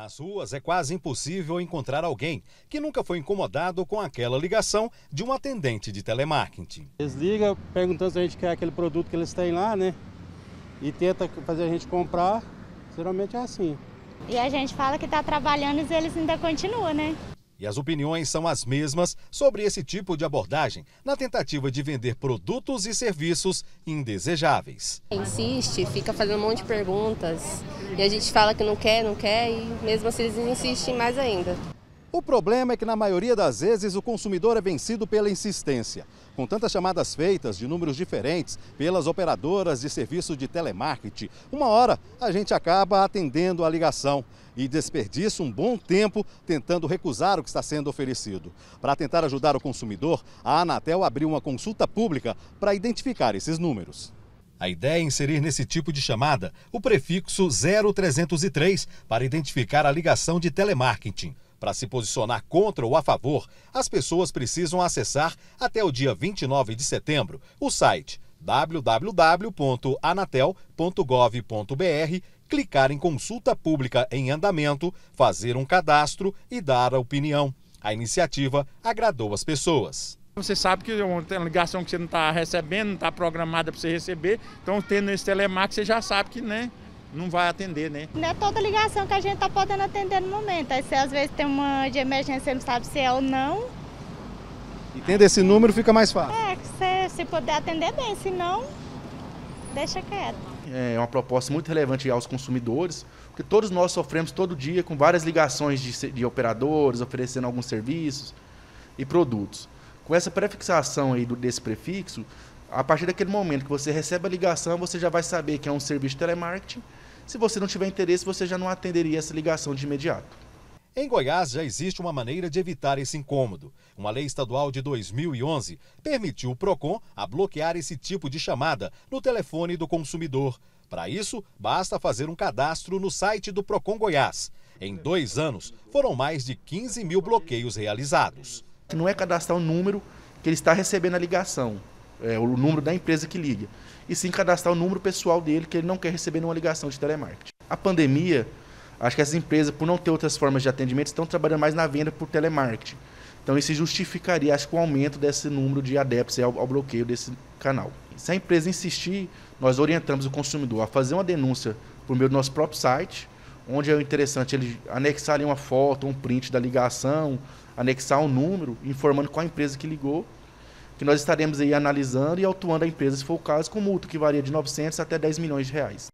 Nas ruas é quase impossível encontrar alguém que nunca foi incomodado com aquela ligação de um atendente de telemarketing. Eles ligam perguntando se a gente quer aquele produto que eles têm lá, né? E tenta fazer a gente comprar. Geralmente é assim. E a gente fala que está trabalhando e eles ainda continuam, né? E as opiniões são as mesmas sobre esse tipo de abordagem na tentativa de vender produtos e serviços indesejáveis. Insiste, fica fazendo um monte de perguntas e a gente fala que não quer, não quer e mesmo assim eles insistem mais ainda. O problema é que, na maioria das vezes, o consumidor é vencido pela insistência. Com tantas chamadas feitas de números diferentes pelas operadoras de serviço de telemarketing, uma hora a gente acaba atendendo a ligação e desperdiça um bom tempo tentando recusar o que está sendo oferecido. Para tentar ajudar o consumidor, a Anatel abriu uma consulta pública para identificar esses números. A ideia é inserir nesse tipo de chamada o prefixo 0303 para identificar a ligação de telemarketing. Para se posicionar contra ou a favor, as pessoas precisam acessar até o dia 29 de setembro o site www.anatel.gov.br, clicar em consulta pública em andamento, fazer um cadastro e dar a opinião. A iniciativa agradou as pessoas. Você sabe que tem é uma ligação que você não está recebendo, não está programada para você receber, então tendo esse telemarketing você já sabe que, né, não vai atender, né? Não é toda ligação que a gente está podendo atender no momento. Aí, se às vezes tem uma de emergência, você não sabe se é ou não. E tendo esse número, fica mais fácil. É, se, se puder atender bem, se não, deixa quieto. É, é uma proposta muito relevante aos consumidores, porque todos nós sofremos todo dia com várias ligações de, de operadores oferecendo alguns serviços e produtos. Com essa prefixação aí do, desse prefixo, a partir daquele momento que você recebe a ligação, você já vai saber que é um serviço de telemarketing se você não tiver interesse, você já não atenderia essa ligação de imediato. Em Goiás já existe uma maneira de evitar esse incômodo. Uma lei estadual de 2011 permitiu o Procon a bloquear esse tipo de chamada no telefone do consumidor. Para isso, basta fazer um cadastro no site do Procon Goiás. Em dois anos, foram mais de 15 mil bloqueios realizados. Não é cadastrar o número que ele está recebendo a ligação é, o número da empresa que liga, e sim cadastrar o número pessoal dele, que ele não quer receber nenhuma ligação de telemarketing. A pandemia, acho que essas empresas, por não ter outras formas de atendimento, estão trabalhando mais na venda por telemarketing. Então isso justificaria, acho que o aumento desse número de adeptos ao, ao bloqueio desse canal. Se a empresa insistir, nós orientamos o consumidor a fazer uma denúncia por meio do nosso próprio site, onde é interessante ele anexar ali uma foto, um print da ligação, anexar um número, informando qual a empresa que ligou, que nós estaremos aí analisando e autuando a empresa, se for o caso, com multa que varia de 900 até 10 milhões de reais.